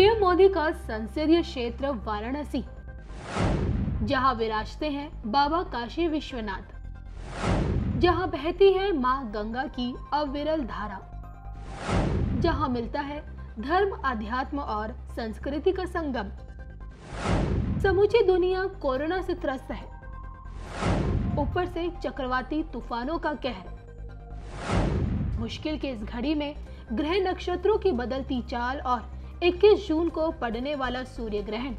PM Modi का संसदीय क्षेत्र वाराणसी जहां विराजते हैं बाबा काशी विश्वनाथ जहां बहती है मां गंगा की अविरल धारा जहां मिलता है धर्म अध्यात्म और संस्कृति का संगम समूची दुनिया कोरोना से त्रस्त है ऊपर से चक्रवाती तूफानों का कहर मुश्किल के इस घड़ी में ग्रह नक्षत्रों की बदलती चाल और 21 जून को पड़ने वाला सूर्य ग्रहण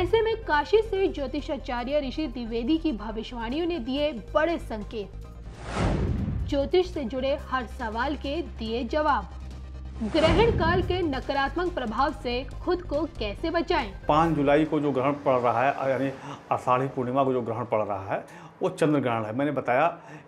ऐसे में काशी से ज्योतिषाचार्य ऋषि द्विवेदी की भविष्यवाणियों ने दिए बड़े संकेत ज्योतिष से जुड़े हर सवाल के दिए जवाब ग्रहण काल के नकारात्मक प्रभाव से खुद को कैसे बचाएं? पाँच जुलाई को जो ग्रहण पड़ रहा है यानी आषाढ़ी पूर्णिमा को जो ग्रहण पड़ रहा है वो चंद्र ग्रहण है मैंने बताया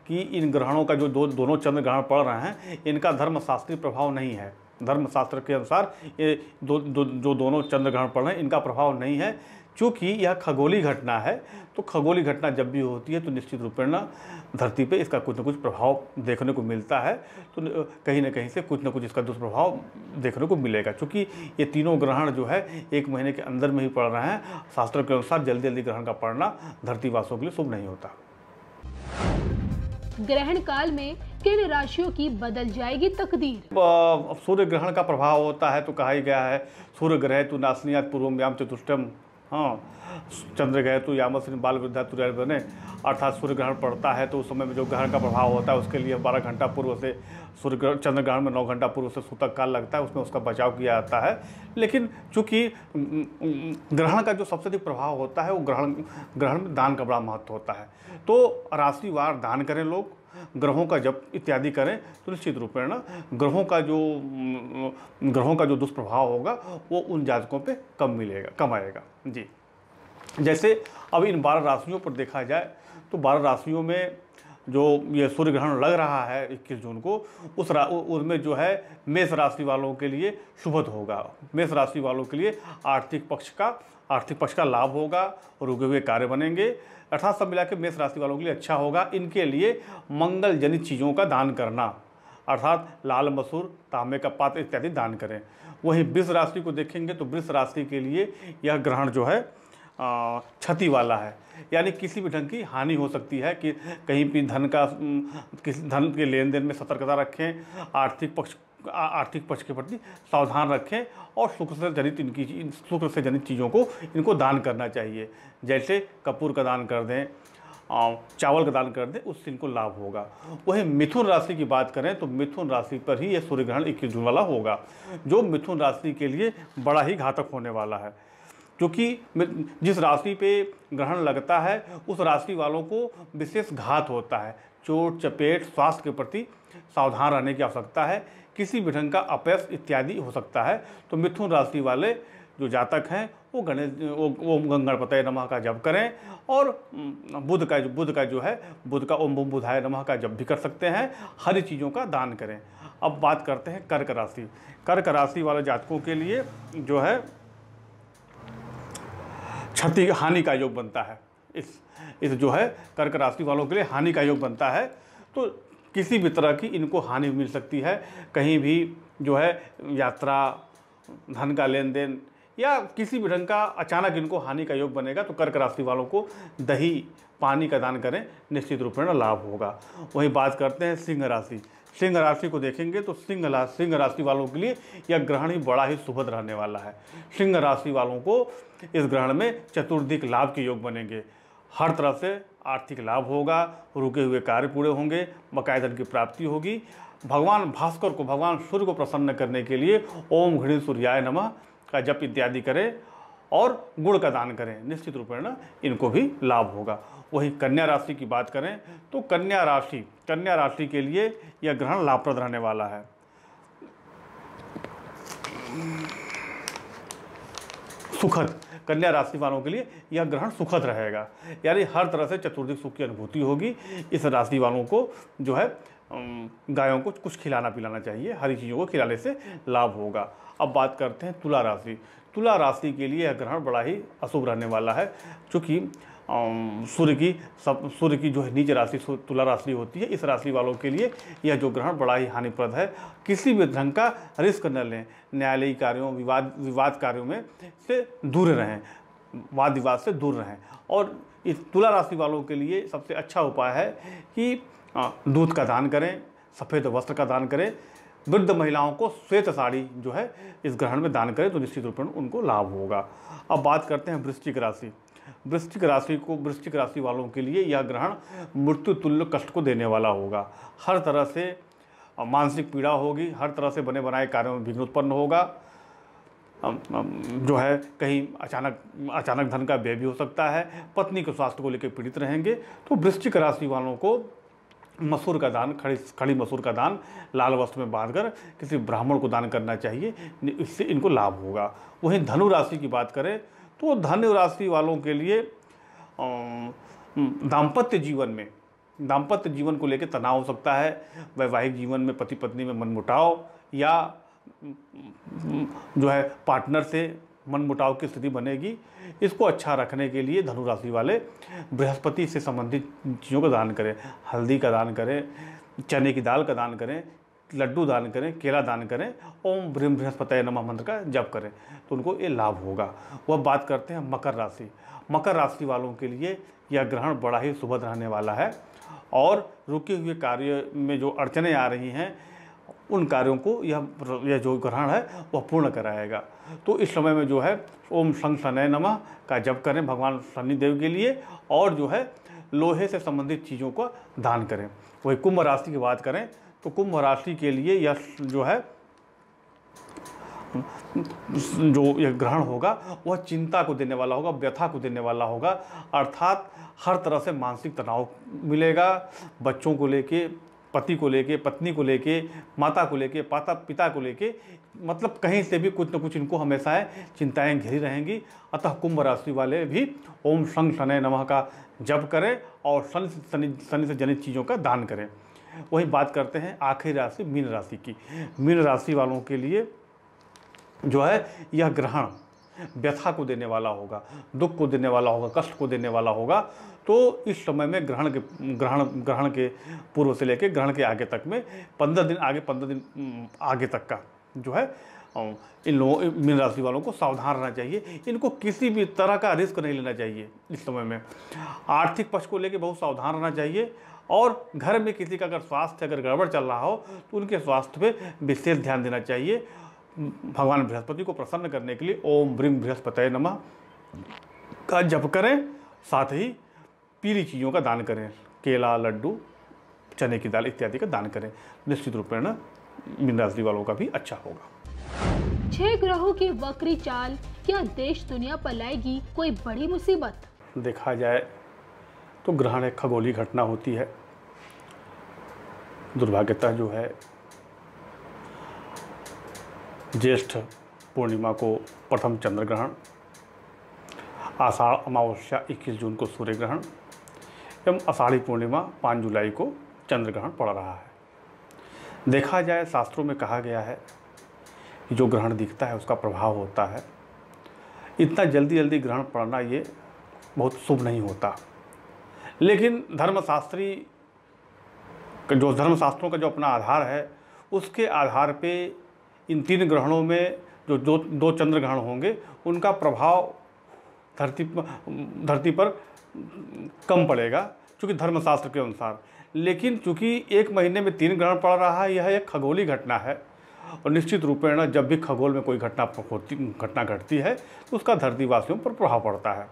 कि इन ग्रहणों का जो दो दोनों चंद्र ग्रहण पड़ रहे हैं इनका शास्त्रीय प्रभाव नहीं है धर्मशास्त्र के अनुसार ये दो, दो, जो दोनों चंद्र ग्रहण पड़ रहे हैं इनका प्रभाव नहीं है चूँकि यह खगोली घटना है तो खगोली घटना जब भी होती है तो निश्चित रूप ना धरती पे इसका कुछ ना कुछ प्रभाव देखने को मिलता है तो कहीं ना कहीं से कुछ ना कुछ इसका दुष्प्रभाव देखने को मिलेगा चूँकि ये तीनों ग्रहण जो है एक महीने के अंदर में ही पड़ रहे हैं शास्त्रों के अनुसार जल्दी जल्दी ग्रहण का पड़ना धरतीवासियों के लिए शुभ नहीं होता ग्रहण काल में किन राशियों की बदल जाएगी तकदीर सूर्य ग्रहण का प्रभाव होता है तो कहा गया है सूर्य ग्रह तो नासनियात पूर्व व्याम चतुष्टम हाँ चंद्र गए तो यामस बाल वृद्धा तुर बने अर्थात सूर्य ग्रहण पड़ता है तो उस समय में जो ग्रहण का प्रभाव होता है उसके लिए बारह घंटा पूर्व से सूर्य ग्रहण चंद्र ग्रहण में नौ घंटा पूर्व से सूतक काल लगता है उसमें उसका बचाव किया जाता है लेकिन चूँकि ग्रहण का जो सबसे अधिक प्रभाव होता है वो ग्रहण ग्रहण में दान का बड़ा महत्व होता है तो राशिवार दान करें लोग ग्रहों का जब इत्यादि करें तो निश्चित रूप में ना ग्रहों का जो ग्रहों का जो दुष्प्रभाव होगा वो उन जातकों पे कम मिलेगा कम आएगा जी जैसे अब इन बारह राशियों पर देखा जाए तो बारह राशियों में जो ये सूर्य ग्रहण लग रहा है इक्कीस जून को उस उसमें जो है मेष राशि वालों के लिए शुभद होगा मेष राशि वालों के लिए आर्थिक पक्ष का आर्थिक पक्ष का लाभ होगा रुके हुए कार्य बनेंगे अर्थात सब मिला के मेष राशि वालों के लिए अच्छा होगा इनके लिए मंगल जनित चीज़ों का दान करना अर्थात लाल मसूर तांबे का पात्र इत्यादि दान करें वहीं वृष राशि को देखेंगे तो वृष राशि के लिए यह ग्रहण जो है क्षति वाला है यानी किसी भी ढंग की हानि हो सकती है कि कहीं भी धन का किसी धन के लेन देन में सतर्कता रखें आर्थिक पक्ष आर्थिक पक्ष के प्रति सावधान रखें और शुक्र से जनित इनकी शुक्र से जनित चीज़ों को इनको दान करना चाहिए जैसे कपूर का दान कर दें चावल का दान कर दें उससे इनको लाभ होगा वहीं मिथुन राशि की बात करें तो मिथुन राशि पर ही यह सूर्य ग्रहण इक्कीस जून वाला होगा जो मिथुन राशि के लिए बड़ा ही घातक होने वाला है क्योंकि जिस राशि पे ग्रहण लगता है उस राशि वालों को विशेष घात होता है चोट चपेट स्वास्थ्य के प्रति सावधान रहने की आवश्यकता है किसी भी ढंग का अपयस इत्यादि हो सकता है तो मिथुन राशि वाले जो जातक हैं वो गणेश वो वो गणपतय का जप करें और बुध का बुध का जो है बुध का ओम बुम बुधाय नमह का जप भी कर सकते हैं हरी चीज़ों का दान करें अब बात करते हैं कर्क राशि कर्क राशि वाले जातकों के लिए जो है क्षति हानि का योग बनता है इस इस जो है कर्क राशि वालों के लिए हानि का योग बनता है तो किसी भी तरह की इनको हानि मिल सकती है कहीं भी जो है यात्रा धन का लेन देन या किसी भी ढंग का अचानक इनको हानि का योग बनेगा तो कर्क राशि वालों को दही पानी का दान करें निश्चित रूप में लाभ होगा वही बात करते हैं सिंह राशि सिंह राशि को देखेंगे तो सिंह राशि सिंह राशि वालों के लिए यह ग्रहण ही बड़ा ही सुभद रहने वाला है सिंह राशि वालों को इस ग्रहण में चतुर्दिक लाभ के योग बनेंगे हर तरह से आर्थिक लाभ होगा रुके हुए कार्य पूरे होंगे बकायदा की प्राप्ति होगी भगवान भास्कर को भगवान सूर्य को प्रसन्न करने के लिए ओम घृणी सूर्याय नमः का जप इत्यादि करें और गुड़ का दान करें निश्चित रूप में ना इनको भी लाभ होगा वहीं कन्या राशि की बात करें तो कन्या राशि कन्या राशि के लिए यह ग्रहण लाभप्रद रहने वाला है सुखद कन्या राशि वालों के लिए यह ग्रहण सुखद रहेगा यानी हर तरह से चतुर्दिक सुख की अनुभूति होगी इस राशि वालों को जो है गायों को कुछ खिलाना पिलाना चाहिए हरी चीज़ों को खिलाने से लाभ होगा अब बात करते हैं तुला राशि तुला राशि के लिए यह ग्रहण बड़ा ही अशुभ रहने वाला है चूँकि सूर्य की सब सूर्य की जो है नीच राशि तुला राशि होती है इस राशि वालों के लिए यह जो ग्रहण बड़ा ही हानिप्रद है किसी भी ढंग का रिस्क न लें न्यायालयी कार्यों विवाद विवाद कार्यों में से दूर रहें वाद विवाद से दूर रहें और इस तुला राशि वालों के लिए सबसे अच्छा उपाय है कि दूध का दान करें सफ़ेद वस्त्र का दान करें वृद्ध महिलाओं को श्वेत साड़ी जो है इस ग्रहण में दान करें तो निश्चित रूप में उनको लाभ होगा अब बात करते हैं वृश्चिक राशि वृश्चिक राशि को वृश्चिक राशि वालों के लिए यह ग्रहण मृत्यु तुल्य कष्ट को देने वाला होगा हर तरह से मानसिक पीड़ा होगी हर तरह से बने बनाए कार्यों में विघ्न उत्पन्न होगा जो है कहीं अचानक अचानक धन का व्यय भी हो सकता है पत्नी के स्वास्थ्य को लेकर पीड़ित रहेंगे तो वृश्चिक राशि वालों को मसूर का दान खड़ी खड़ी मसूर का दान लाल वस्त्र में बांधकर किसी ब्राह्मण को दान करना चाहिए इससे इनको लाभ होगा वहीं धनु राशि की बात करें तो धनु राशि वालों के लिए दाम्पत्य जीवन में दाम्पत्य जीवन को लेकर तनाव हो सकता है वैवाहिक जीवन में पति पत्नी में मनमुटाव या जो है पार्टनर से मनमुटाव की स्थिति बनेगी इसको अच्छा रखने के लिए धनु राशि वाले बृहस्पति से संबंधित चीज़ों का दान करें हल्दी का दान करें चने की दाल का दान करें लड्डू दान करें केला दान करें ओम भ्रीम बृहस्पति नमः मंत्र का जप करें तो उनको ये लाभ होगा वह बात करते हैं मकर राशि मकर राशि वालों के लिए यह ग्रहण बड़ा ही सुभद रहने वाला है और रुके हुए कार्य में जो अड़चने आ रही हैं उन कार्यों को यह यह जो ग्रहण है वह पूर्ण कराएगा तो इस समय में जो है ओम संग शनय नमः का जप करें भगवान शनिदेव के लिए और जो है लोहे से संबंधित चीज़ों का दान करें वही कुंभ राशि की बात करें तो कुंभ राशि के लिए यह जो है जो यह ग्रहण होगा वह चिंता को देने वाला होगा व्यथा को देने वाला होगा अर्थात हर तरह से मानसिक तनाव मिलेगा बच्चों को लेके पति को लेके पत्नी को लेके माता को लेके पाता पिता को लेके मतलब कहीं से भी कुछ न कुछ इनको हमेशा चिंताएं घिरी रहेंगी अतः कुंभ राशि वाले भी ओम शन शनय नमः का जप करें और शनि शनि शनि से जनित चीज़ों का दान करें वहीं बात करते हैं आखिरी राशि मीन राशि की मीन राशि वालों के लिए जो है यह ग्रहण व्यथा को देने वाला होगा दुख को देने वाला होगा कष्ट को देने वाला होगा तो इस समय में ग्रहण के ग्रहण ग्रहण के पूर्व से लेकर ग्रहण के आगे तक में पंद्रह दिन आगे पंद्रह दिन आगे तक का जो है इन लोगों मीन राशि वालों को सावधान रहना चाहिए इनको किसी भी तरह का रिस्क नहीं लेना चाहिए इस समय में आर्थिक पक्ष को लेकर बहुत सावधान रहना चाहिए और घर में किसी का अगर स्वास्थ्य अगर गड़बड़ चल रहा हो तो उनके स्वास्थ्य पे विशेष ध्यान देना चाहिए भगवान बृहस्पति को प्रसन्न करने के लिए ओम ब्रीम बृहस्पतय नमः का जप करें साथ ही पीली चीज़ों का दान करें केला लड्डू चने की दाल इत्यादि का दान करें निश्चित रूप में मीन राशि वालों का भी अच्छा होगा छह ग्रहों की वक्री चाल क्या देश दुनिया पर लाएगी कोई बड़ी मुसीबत देखा जाए तो ग्रहण एक खगोली घटना होती है दुर्भाग्यता जो है ज्येष्ठ पूर्णिमा को प्रथम चंद्र ग्रहण आषाढ़ अमावस्या 21 जून को सूर्य ग्रहण एवं आषाढ़ी पूर्णिमा 5 जुलाई को चंद्र ग्रहण पड़ रहा है देखा जाए शास्त्रों में कहा गया है कि जो ग्रहण दिखता है उसका प्रभाव होता है इतना जल्दी जल्दी ग्रहण पड़ना ये बहुत शुभ नहीं होता लेकिन धर्मशास्त्री जो धर्मशास्त्रों का जो अपना आधार है उसके आधार पे इन तीन ग्रहणों में जो दो दो चंद्र ग्रहण होंगे उनका प्रभाव धरती धरती पर कम पड़ेगा चूँकि धर्मशास्त्र के अनुसार लेकिन चूँकि एक महीने में तीन ग्रहण पड़ रहा है यह एक खगोली घटना है और निश्चित रूप ना जब भी खगोल में कोई घटना होती घटना घटती है तो उसका धरतीवासियों पर प्रभाव पड़ता है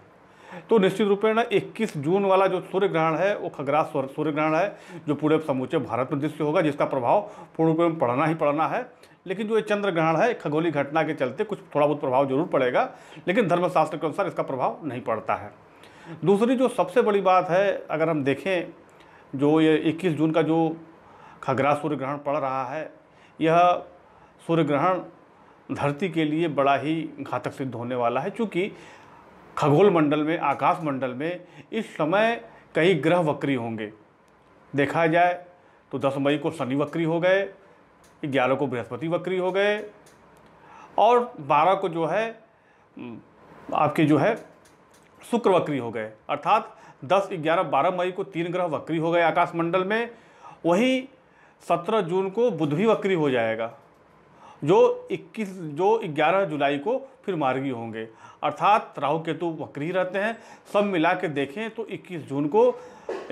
तो निश्चित रूप में ना इक्कीस जून वाला जो सूर्य ग्रहण है वो खगरास सूर्य ग्रहण है जो पूरे समूचे भारत में दृश्य होगा जिसका प्रभाव पूर्ण रूप में पड़ना ही पड़ना है लेकिन जो ये चंद्र ग्रहण है खगोली घटना के चलते कुछ थोड़ा बहुत प्रभाव जरूर पड़ेगा लेकिन धर्मशास्त्र के अनुसार इसका प्रभाव नहीं पड़ता है दूसरी जो सबसे बड़ी बात है अगर हम देखें जो ये इक्कीस जून का जो खगरा सूर्य ग्रहण पड़ रहा है यह सूर्य ग्रहण धरती के लिए बड़ा ही घातक सिद्ध होने वाला है क्योंकि खगोल मंडल में आकाश मंडल में इस समय कई ग्रह वक्री होंगे देखा जाए तो 10 मई को शनि वक्री हो गए ग्यारह को बृहस्पति वक्री हो गए और 12 को जो है आपके जो है शुक्र वक्री हो गए अर्थात 10, 11, 12 मई को तीन ग्रह वक्री हो गए आकाशमंडल में वहीं 17 जून को बुध भी वक्री हो जाएगा जो 21 जो 11 जुलाई को फिर मार्गी होंगे अर्थात राहु केतु वक्री रहते हैं सब मिला के देखें तो 21 जून को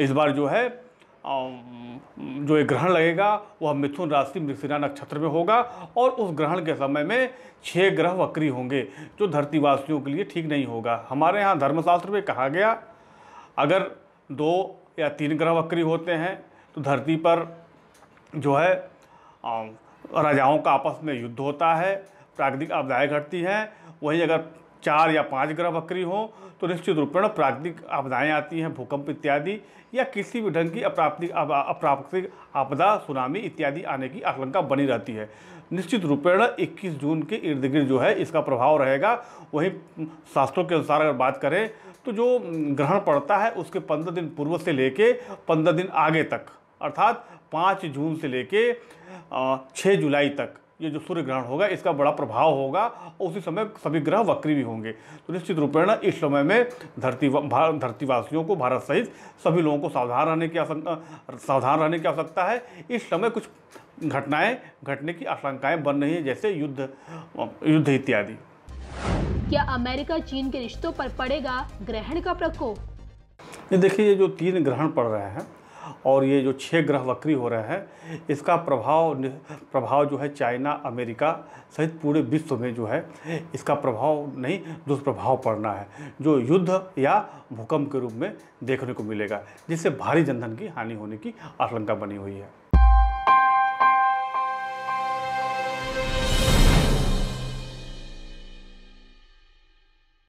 इस बार जो है जो एक ग्रहण लगेगा वह मिथुन राशि मृगशिरा नक्षत्र में होगा और उस ग्रहण के समय में छः ग्रह वक्री होंगे जो धरतीवासियों के लिए ठीक नहीं होगा हमारे यहाँ धर्मशास्त्र में कहा गया अगर दो या तीन ग्रह वक्री होते हैं तो धरती पर जो है राजाओं का आपस में युद्ध होता है प्राकृतिक आपदाएँ घटती हैं वहीं अगर चार या पांच ग्रह बकरी हो तो निश्चित रूप में प्राकृतिक आपदाएँ आती हैं भूकंप इत्यादि या किसी भी ढंग की अप्राप्तिक अप्राकृतिक आपदा सुनामी इत्यादि आने की आशंका बनी रहती है निश्चित रूपेण 21 जून के इर्द गिर्द जो है इसका प्रभाव रहेगा वहीं शास्त्रों के अनुसार अगर बात करें तो जो ग्रहण पड़ता है उसके पंद्रह दिन पूर्व से लेके पंद्रह दिन आगे तक अर्थात पाँच जून से लेके छः जुलाई तक ये जो सूर्य ग्रहण होगा इसका बड़ा प्रभाव होगा और उसी समय सभी ग्रह वक्री भी होंगे तो निश्चित रूप रूपेण इस समय में धरती धरतीवासियों को भारत सहित सभी लोगों को सावधान रहने की सावधान रहने की आवश्यकता है इस समय कुछ घटनाएं घटने की आशंकाएं बन रही हैं जैसे युद्ध युद्ध इत्यादि क्या अमेरिका चीन के रिश्तों पर पड़ेगा ग्रहण का प्रकोप ये देखिए ये जो तीन ग्रहण पड़ रहे हैं और ये जो छः ग्रह वक्री हो रहे हैं इसका प्रभाव प्रभाव जो है चाइना अमेरिका सहित पूरे विश्व में जो है इसका प्रभाव नहीं दुष्प्रभाव पड़ना है जो युद्ध या भूकंप के रूप में देखने को मिलेगा जिससे भारी जनधन की हानि होने की आशंका बनी हुई है